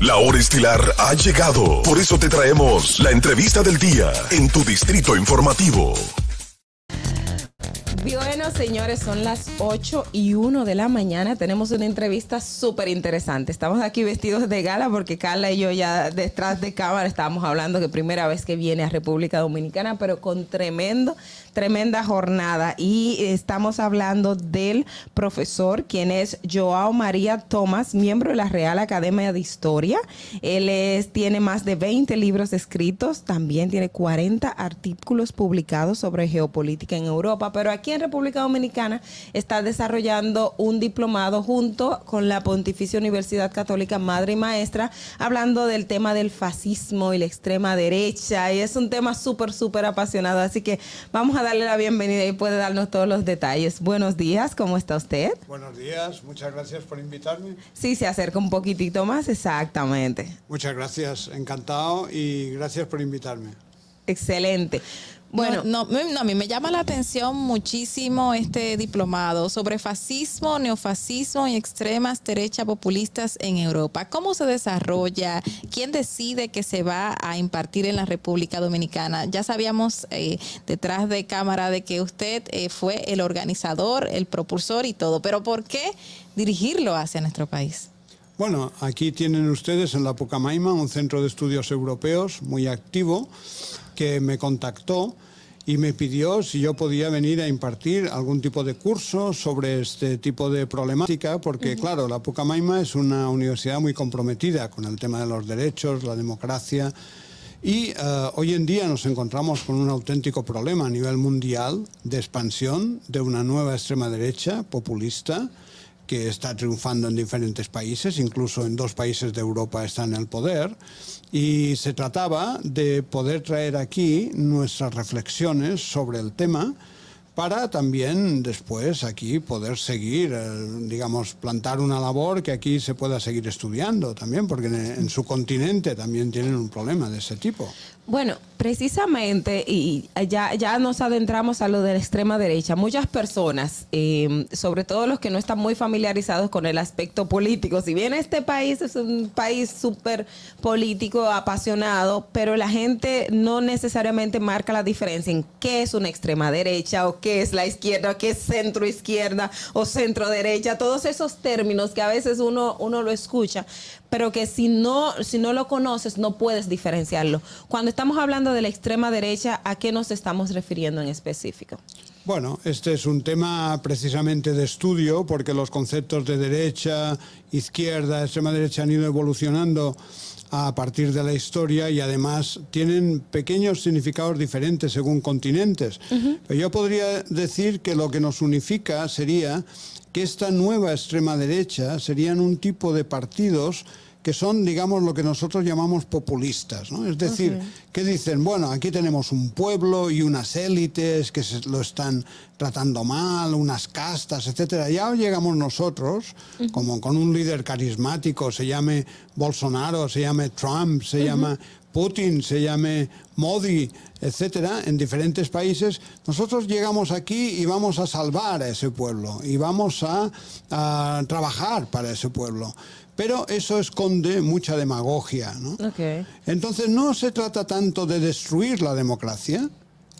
La hora estilar ha llegado. Por eso te traemos la entrevista del día en tu distrito informativo. Bueno, señores, son las 8 y 1 de la mañana. Tenemos una entrevista súper interesante. Estamos aquí vestidos de gala porque Carla y yo ya detrás de cámara estábamos hablando que primera vez que viene a República Dominicana, pero con tremendo tremenda jornada y estamos hablando del profesor, quien es Joao María Tomás, miembro de la Real Academia de Historia. Él tiene más de 20 libros escritos, también tiene 40 artículos publicados sobre geopolítica en Europa, pero aquí en República Dominicana está desarrollando un diplomado junto con la Pontificia Universidad Católica Madre y Maestra, hablando del tema del fascismo y la extrema derecha. Y es un tema súper, súper apasionado, así que vamos a darle la bienvenida y puede darnos todos los detalles. Buenos días, ¿cómo está usted? Buenos días, muchas gracias por invitarme. Sí, se acerca un poquitito más, exactamente. Muchas gracias, encantado y gracias por invitarme. Excelente. Bueno, no, a mí me llama la atención muchísimo este diplomado sobre fascismo, neofascismo y extremas derechas populistas en Europa. ¿Cómo se desarrolla? ¿Quién decide que se va a impartir en la República Dominicana? Ya sabíamos eh, detrás de cámara de que usted eh, fue el organizador, el propulsor y todo, pero ¿por qué dirigirlo hacia nuestro país? Bueno, aquí tienen ustedes en la Pucamaima un centro de estudios europeos muy activo que me contactó y me pidió si yo podía venir a impartir algún tipo de curso sobre este tipo de problemática, porque claro, la Pucamaima es una universidad muy comprometida con el tema de los derechos, la democracia, y eh, hoy en día nos encontramos con un auténtico problema a nivel mundial de expansión de una nueva extrema derecha populista que está triunfando en diferentes países, incluso en dos países de Europa está en el poder, y se trataba de poder traer aquí nuestras reflexiones sobre el tema para también después aquí poder seguir, eh, digamos, plantar una labor que aquí se pueda seguir estudiando también, porque en, su continente también tienen un problema de ese tipo. Bueno, Precisamente, y ya, ya nos adentramos a lo de la extrema derecha. Muchas personas, em, sobre todo los que no están muy familiarizados con el aspecto político, si bien este país es un país súper político, apasionado, pero la gente no necesariamente marca la diferencia en qué es una extrema derecha o qué es la izquierda, o qué es centro izquierda o centro derecha, todos esos términos que a veces uno, uno lo escucha, pero que si no, si no lo conoces no puedes diferenciarlo. Cuando estamos hablando de la extrema derecha, ¿a qué nos estamos refiriendo en específico? Bueno, este es un tema precisamente de estudio porque los conceptos de derecha, izquierda, extrema derecha han ido evolucionando a partir de la historia y además tienen pequeños significados diferentes según continentes. yo podría decir que lo que nos unifica sería que esta nueva extrema derecha serían un tipo de partidos que son, digamos, lo que nosotros llamamos populistas, ¿no? Es decir, que dicen, bueno, aquí tenemos un pueblo y unas élites que lo están tratando mal, unas castas, etcétera. Ya llegamos nosotros, como con un líder carismático, se llame Bolsonaro, se llame Trump, se llama Putin, se llame Modi, etcétera, en diferentes países, nosotros llegamos aquí y vamos a salvar a ese pueblo y vamos a trabajar para ese pueblo. Pero eso esconde mucha demagogia. ¿no? Entonces no se trata tanto de destruir la democracia,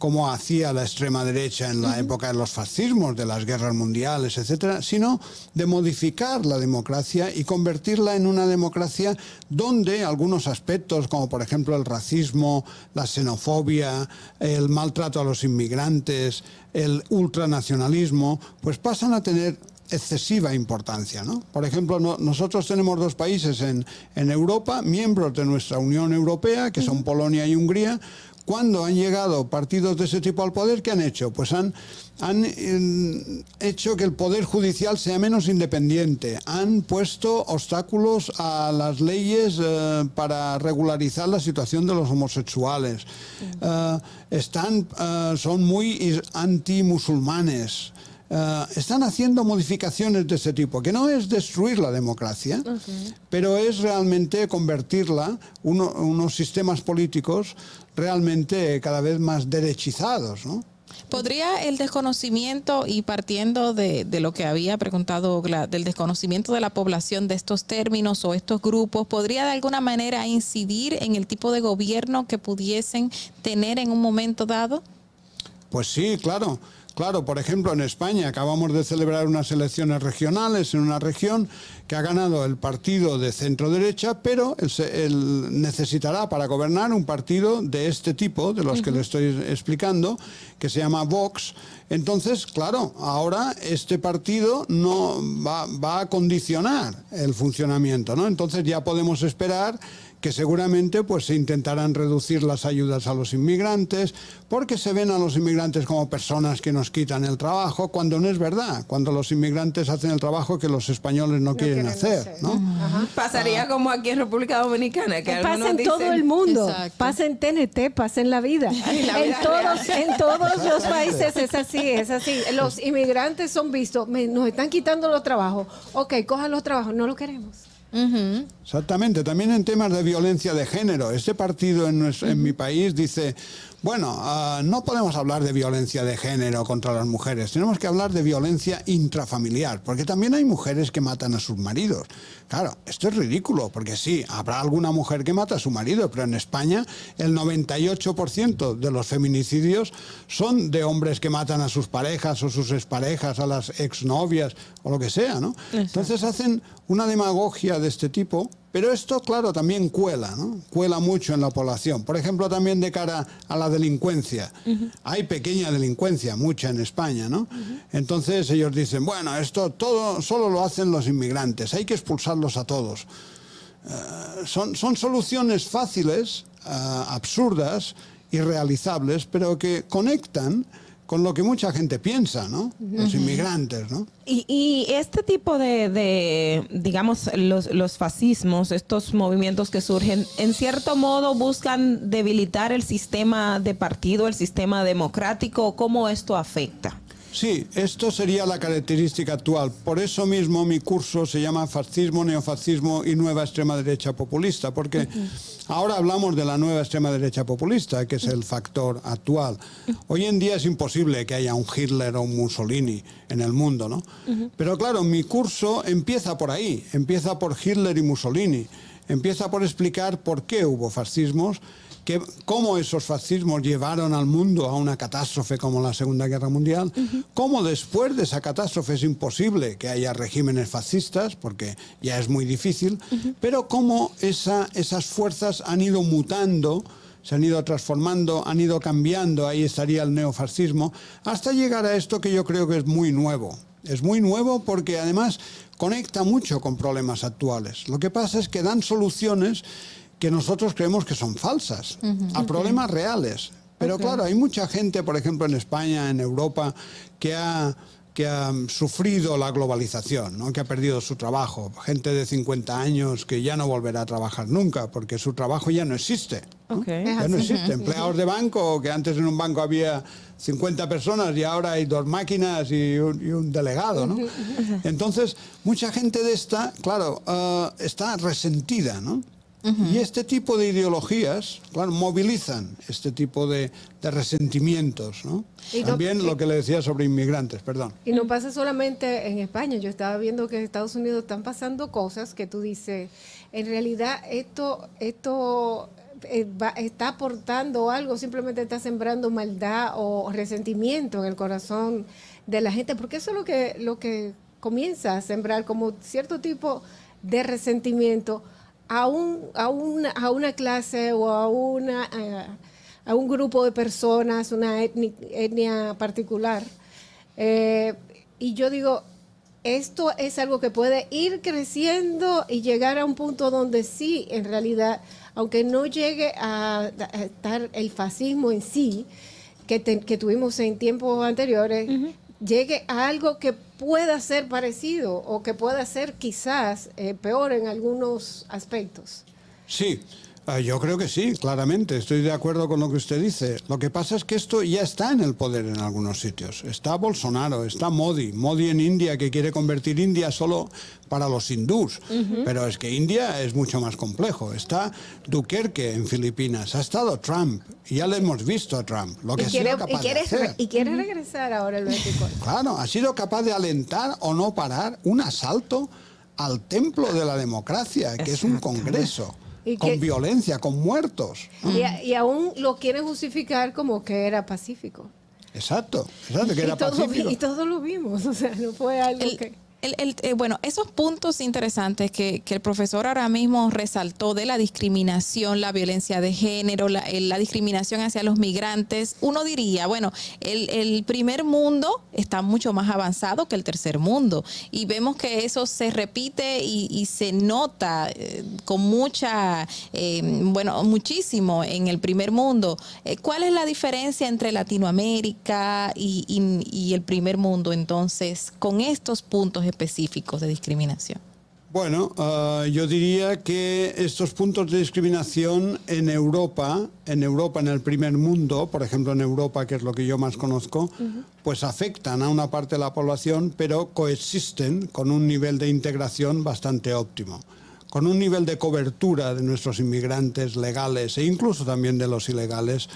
como hacía la extrema derecha en la época de los fascismos, de las guerras mundiales, etcétera, sino de modificar la democracia y convertirla en una democracia donde algunos aspectos, como por ejemplo el racismo, la xenofobia, el maltrato a los inmigrantes, el ultranacionalismo, pues pasan a tener excesiva importancia. ¿no? Por ejemplo, nosotros tenemos dos países en, Europa, miembros de nuestra Unión Europea, que son Polonia y Hungría. Cuando han llegado partidos de ese tipo al poder, ¿qué han hecho? Pues han, han em, hecho que el poder judicial sea menos independiente, han puesto obstáculos a las leyes eh, para regularizar la situación de los homosexuales, eh, están, eh, son muy antimusulmanes Ah, están haciendo modificaciones de ese tipo, que no es destruir la democracia, pero es realmente convertirla uno, unos sistemas políticos realmente cada vez más derechizados, ¿Podría el desconocimiento, y partiendo de, lo que había preguntado del desconocimiento de la población de estos términos o estos grupos, podría de alguna manera incidir en el tipo de gobierno que pudiesen tener en un momento dado? Pues sí, claro. Claro, por ejemplo, en España acabamos de celebrar unas elecciones regionales en una región que ha ganado el partido de centro derecha, pero él, necesitará para gobernar un partido de este tipo, de los que le estoy explicando, que se llama Vox. Entonces, claro, ahora este partido no va, a condicionar el funcionamiento, Entonces ya podemos esperar que seguramente pues se intentarán reducir las ayudas a los inmigrantes porque se ven a los inmigrantes como personas que nos quitan el trabajo cuando no es verdad cuando los inmigrantes hacen el trabajo que los españoles no quieren hacer. ¿no? Pasaría ah. como aquí en República Dominicana. Que pasa en todo el mundo, pasa en TNT, pasa en la vida. en, todos, los países es así, es así. Los inmigrantes son vistos, nos están quitando los trabajos. Ok, cojan los trabajos, no lo queremos. Exactamente, también en temas de violencia de género. Este partido en mi país dice, bueno, ah, no podemos hablar de violencia de género contra las mujeres, tenemos que hablar de violencia intrafamiliar, porque también hay mujeres que matan a sus maridos. Claro, esto es ridículo, porque sí, habrá alguna mujer que mata a su marido, pero en España el 98% de los feminicidios son de hombres que matan a sus parejas o sus exparejas, a las exnovias o lo que sea, ¿no? Entonces hacen una demagogia de este tipo pero esto, claro, también cuela, ¿no? Cuela mucho en la población. Por ejemplo, también de cara a la delincuencia. Hay pequeña delincuencia, mucha en España, ¿no? Entonces ellos dicen, bueno, esto todo solo lo hacen los inmigrantes, hay que expulsarlos a todos. Eh, son, son soluciones fáciles, eh, absurdas, irrealizables, pero que conectan con lo que mucha gente piensa, ¿no? Los inmigrantes, ¿no? Y, este tipo de, digamos, los, los, fascismos, estos movimientos que surgen, en cierto modo buscan debilitar el sistema de partido, el sistema democrático, ¿cómo esto afecta? Sí, esto sería la característica actual. Por eso mismo mi curso se llama Fascismo, Neofascismo y Nueva Extrema Derecha Populista, porque ahora hablamos de la nueva extrema derecha populista, que es el factor actual. Hoy en día es imposible que haya un Hitler o un Mussolini en el mundo, ¿no? Pero claro, mi curso empieza por ahí, empieza por Hitler y Mussolini, empieza por explicar por qué hubo fascismos que, cómo esos fascismos llevaron al mundo a una catástrofe como la Segunda Guerra Mundial, cómo después de esa catástrofe es imposible que haya regímenes fascistas, porque ya es muy difícil, pero cómo esa, esas fuerzas han ido mutando se han ido transformando, han ido cambiando, ahí estaría el neofascismo, hasta llegar a esto que yo creo que es muy nuevo. Es muy nuevo porque además conecta mucho con problemas actuales. Lo que pasa es que dan soluciones que nosotros creemos que son falsas, a problemas reales. Pero claro, hay mucha gente, por ejemplo, en España, en Europa, que ha que ha sufrido la globalización, ¿no? que ha perdido su trabajo, gente de 50 años que ya no volverá a trabajar nunca porque su trabajo ya no existe. Ya no existe. Empleados de banco, que antes en un banco había 50 personas y ahora hay dos máquinas y un, delegado. ¿no? Entonces, mucha gente de esta, claro, ah, está resentida. ¿no? Y este tipo de ideologías, claro, movilizan este tipo de, resentimientos, ¿no? También lo que le decía sobre inmigrantes, perdón. Y no pasa solamente en España, yo estaba viendo que en Estados Unidos están pasando cosas que tú dices, en realidad esto, esto eh, está aportando algo, simplemente está sembrando maldad o resentimiento en el corazón de la gente, porque eso es lo que, lo que comienza a sembrar como cierto tipo de resentimiento a, un, a, una, a una clase o a, una, a, un grupo de personas, una etnia, particular. Eh, y yo digo, esto es algo que puede ir creciendo y llegar a un punto donde sí, en realidad, aunque no llegue a, estar el fascismo en sí, que, tuvimos en tiempos anteriores, llegue a algo que pueda ser parecido o que pueda ser quizás eh, peor en algunos aspectos. Sí, Ah, yo creo que sí, claramente. Estoy de acuerdo con lo que usted dice. Lo que pasa es que esto ya está en el poder en algunos sitios. Está Bolsonaro, está Modi. Modi en India, que quiere convertir India solo para los hindús. Pero es que India es mucho más complejo. Está Duquerque en Filipinas. Ha estado Trump. Ya le hemos visto a Trump. Lo que y quiere, Y quiere regresar ahora el 24. Claro, ha sido capaz de alentar o no parar un asalto al templo de la democracia, que es un congreso con violencia, con muertos. Y, aún lo quieren justificar como que era pacífico. Exacto, exacto, que y era pacífico. Y todos lo vimos, o sea, no fue algo que... Eh, bueno, esos puntos interesantes que, el profesor ahora mismo resaltó de la discriminación, la violencia de género, la, eh, discriminación hacia los migrantes, uno diría, bueno, el, primer mundo está mucho más avanzado que el tercer mundo y vemos que eso se repite y, se nota eh, con mucha, bueno, muchísimo en el primer mundo. ¿Cuál es la diferencia entre Latinoamérica y, y el primer mundo entonces con estos puntos? específicos de discriminación? Bueno, ah, yo diría que estos puntos de discriminación en Europa, en Europa, en el primer mundo, por ejemplo en Europa, que es lo que yo más conozco, pues afectan a una parte de la población, pero coexisten con un nivel de integración bastante óptimo, con un nivel de cobertura de nuestros inmigrantes legales e incluso también de los ilegales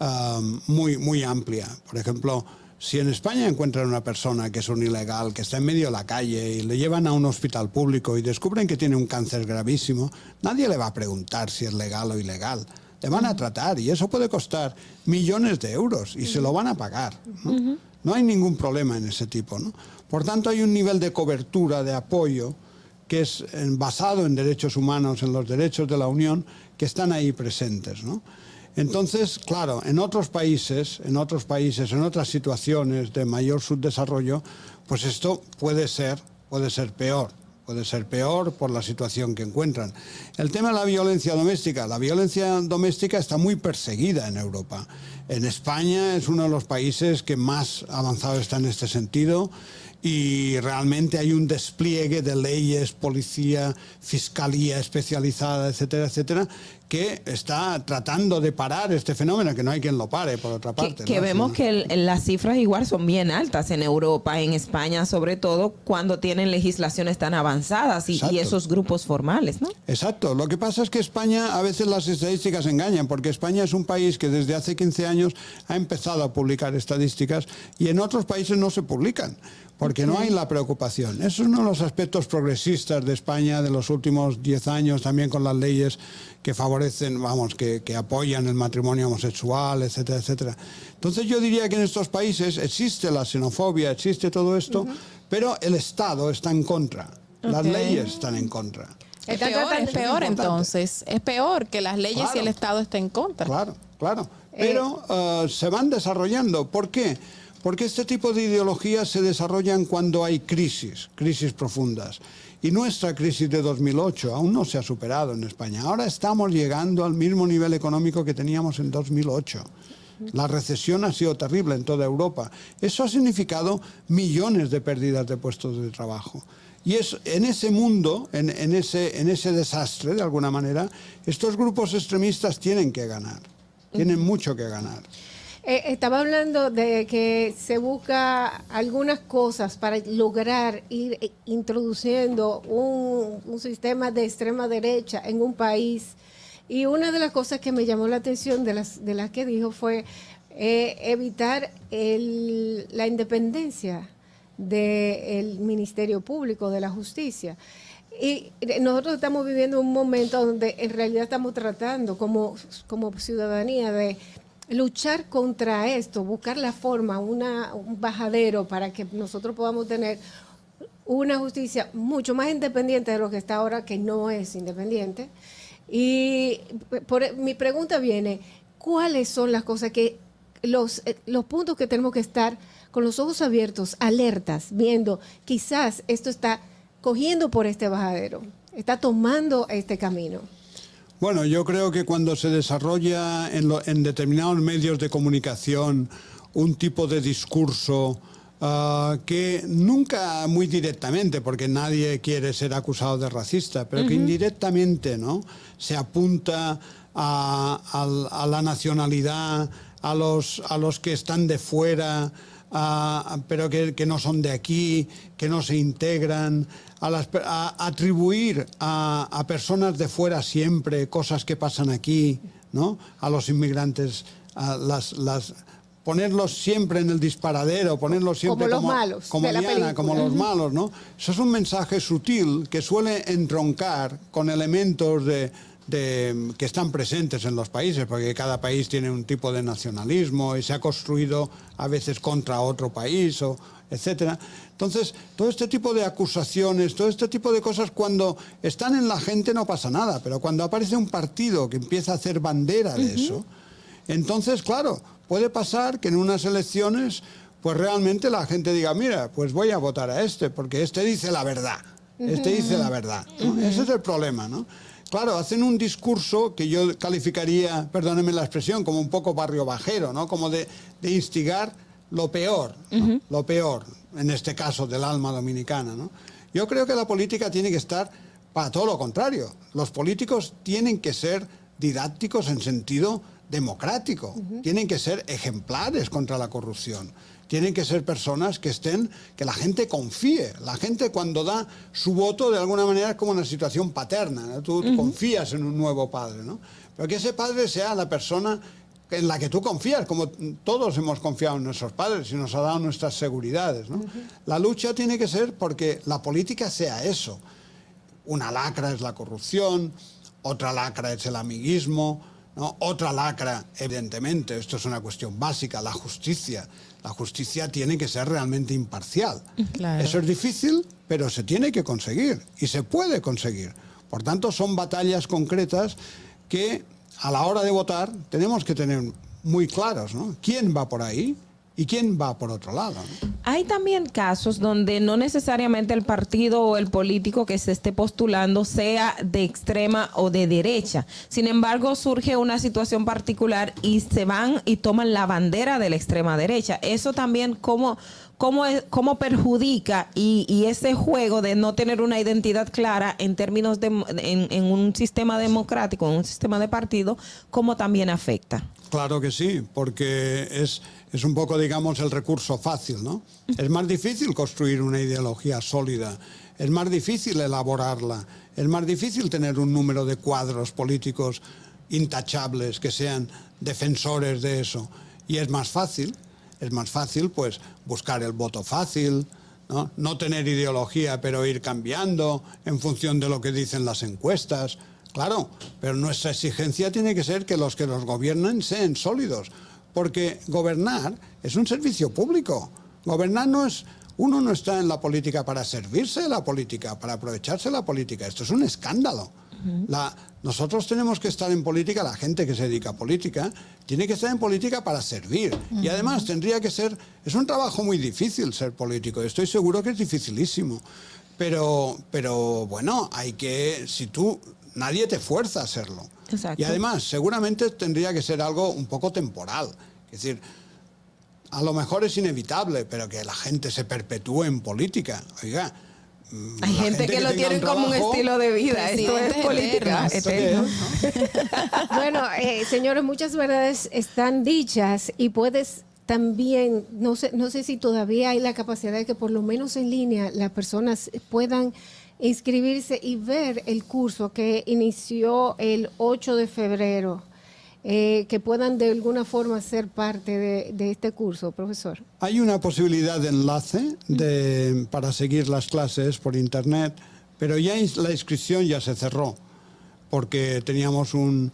ah, muy, muy amplia. Por ejemplo, si en España encuentran una persona que es un ilegal, que está en medio de la calle y le llevan a un hospital público y descubren que tiene un cáncer gravísimo, nadie le va a preguntar si es legal o ilegal. Le van a tratar y eso puede costar millones de euros y se lo van a pagar. ¿no? no hay ningún problema en ese tipo. ¿no? Por tanto, hay un nivel de cobertura, de apoyo, que es eh, basado en derechos humanos, en los derechos de la Unión, que están ahí presentes. ¿no? Entonces, claro, en otros países, en otros países, en otras situaciones de mayor subdesarrollo, pues esto puede ser, puede ser peor puede ser peor por la situación que encuentran. El tema de la violencia doméstica. La violencia doméstica está muy perseguida en Europa. En España es uno de los países que más avanzado está en este sentido y realmente hay un despliegue de leyes, policía, fiscalía especializada, etcétera, etcétera, que está tratando de parar este fenómeno, que no hay quien lo pare, por otra parte. Que, que vemos que las cifras igual son bien altas en Europa, en España, sobre todo cuando tienen legislaciones tan avanzadas y, esos grupos formales, ¿no? Exacto. Lo que pasa es que España, a veces las estadísticas engañan, porque España es un país que desde hace 15 años ha empezado a publicar estadísticas y en otros países no se publican porque no hay la preocupación. Eso es uno de los aspectos progresistas de España de los últimos 10 años, también con las leyes que favorecen vamos, que, apoyan el matrimonio homosexual, etcétera, etcétera. Entonces yo diría que en estos países existe la xenofobia, existe todo esto, pero el Estado está en contra, las leyes están en contra. Es peor, es peor entonces, es peor que las leyes y el Estado estén en contra. Claro, claro, eh. pero eh, se van desarrollando. ¿Por qué? Porque este tipo de ideologías se desarrollan cuando hay crisis, crisis profundas. Y nuestra crisis de 2008 aún no se ha superado en España. Ahora estamos llegando al mismo nivel económico que teníamos en 2008. La recesión ha sido terrible en toda Europa. Eso ha significado millones de pérdidas de puestos de trabajo. Y es en ese mundo, en ese desastre, de alguna manera, estos grupos extremistas tienen que ganar, tienen mucho que ganar. Eh, estaba hablando de que se busca algunas cosas para lograr ir eh, introduciendo un, sistema de extrema derecha en un país. Y una de las cosas que me llamó la atención de las, de las que dijo fue eh, evitar la independencia del Ministerio Público, de la Justicia. Y nosotros estamos viviendo un momento donde en realidad estamos tratando como, como ciudadanía de luchar contra esto, buscar la forma, un bajadero para que nosotros podamos tener una justicia mucho más independiente de lo que está ahora, que no es independiente. Y mi pregunta viene, ¿cuáles son las cosas que, los, eh, los puntos que tenemos que estar con los ojos abiertos, alertas, viendo, quizás esto está cogiendo por este bajadero, está tomando este camino? Bueno, yo creo que cuando se desarrolla en, determinados medios de comunicación un tipo de discurso ah, que nunca muy directamente, porque nadie quiere ser acusado de racista, pero que indirectamente se apunta a, a, la nacionalidad, a los, a los que están de fuera, pero que, no son de aquí, que no se integran, a, atribuir a, personas de fuera siempre cosas que pasan aquí, ¿no? a los inmigrantes, a las, ponerlos siempre en el disparadero, ponerlos siempre como, como los malos, como los malos. ¿no? Eso es un mensaje sutil que suele entroncar con elementos de que están presentes en los países, porque cada país tiene un tipo de nacionalismo y se ha construido a veces contra otro país, o, etc. Entonces, todo este tipo de acusaciones, todo este tipo de cosas, cuando están en la gente no pasa nada, pero cuando aparece un partido que empieza a hacer bandera de eso, entonces, claro, puede pasar que en unas elecciones, pues realmente la gente diga, mira, pues voy a votar a este, porque este dice la verdad. Este dice la verdad. Ese es el problema, ¿no? claro, hacen un discurso que yo calificaría, perdónenme la expresión, como un poco barrio bajero, ¿no? Como de, instigar lo peor, lo peor, en este caso del alma dominicana, Yo creo que la política tiene que estar para todo lo contrario. Los políticos tienen que ser didácticos en sentido democrático, tienen que ser ejemplares contra la corrupción tienen que ser personas que estén, que la gente confíe. La gente cuando da su voto, de alguna manera, es como una situación paterna. Tú confías en un nuevo padre, ¿no? Pero que ese padre sea la persona en la que tú confías, como todos hemos confiado en nuestros padres y nos ha dado nuestras seguridades. La lucha tiene que ser porque la política sea eso. Una lacra es la corrupción, otra lacra es el amiguismo, otra lacra, evidentemente, esto es una cuestión básica, la justicia. La justicia tiene que ser realmente imparcial. Eso es difícil, pero se tiene que conseguir y se puede conseguir. Por tanto, son batallas concretas que a la hora de votar tenemos que tener muy claros ¿Quién va por ahí? ¿Y quién va por otro lado? Hay también casos donde no necesariamente el partido o el político que se esté postulando sea de extrema o de derecha. Sin embargo, surge una situación particular y se van y toman la bandera de la extrema derecha. Eso también Cómo, cómo, perjudica y, ese juego de no tener una identidad clara en términos de en, un sistema democrático, en un sistema de partido, cómo también afecta. Claro que sí, porque es es un poco, digamos, el recurso fácil, ¿no? Es más difícil construir una ideología sólida, es más difícil elaborarla, es más difícil tener un número de cuadros políticos intachables que sean defensores de eso. Y es más fácil, es más fácil, pues, buscar el voto fácil, ¿no? no tener ideología, pero ir cambiando en función de lo que dicen las encuestas. Claro, pero nuestra exigencia tiene que ser que los que los gobiernan sean sólidos porque gobernar es un servicio público. Gobernar no es... Uno no está en la política para servirse de la política, para aprovecharse de la política. Esto es un escándalo. La, nosotros tenemos que estar en política, la gente que se dedica a política, tiene que estar en política para servir. Y además tendría que ser, es un trabajo muy difícil ser político, estoy seguro que es dificilísimo. Pero, pero bueno, hay que, si tú, nadie te fuerza a hacerlo. Exacto. Y además, seguramente tendría que ser algo un poco temporal. Es decir, a lo mejor es inevitable, pero que la gente se perpetúe en política. Oiga, mm, hay gente, que, lo tiene como un estilo de vida. Esto es política. bueno, eh, señores, muchas verdades están dichas y puedes también, no sé, no sé si todavía hay la capacidad de que por lo menos en línea las personas puedan inscribirse y ver el curso que inició el 8 de febrero eh, que puedan de alguna forma ser parte de, este curso, profesor? Hay una posibilidad de enlace para seguir las clases por internet, pero ya la inscripción ya se cerró porque teníamos un,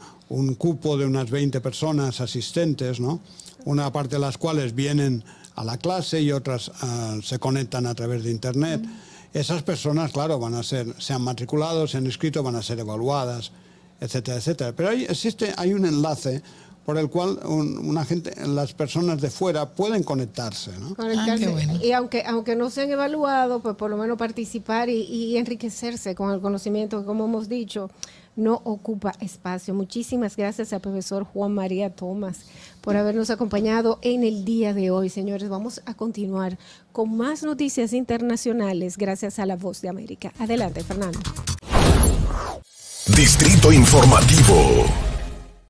cupo de unas 20 personas asistentes, una parte de las cuales vienen a la clase y otras ah, se conectan a través de Internet. Mm. Esas personas, claro, van a ser, se han matriculado, se han inscrito, van a ser evaluadas etcétera, etcétera. Pero hay, existe, hay un enlace por el cual una gente, las personas de fuera pueden conectarse. Ah, y aunque, aunque no sean evaluados, pues por lo menos participar y, y, enriquecerse con el conocimiento que, como hemos dicho, no ocupa espacio. Muchísimas gracias al profesor Juan María Tomás por habernos acompañado en el día de hoy. Señores, vamos a continuar con más noticias internacionales gracias a La Voz de América. Adelante, Fernando. Distrito Informativo.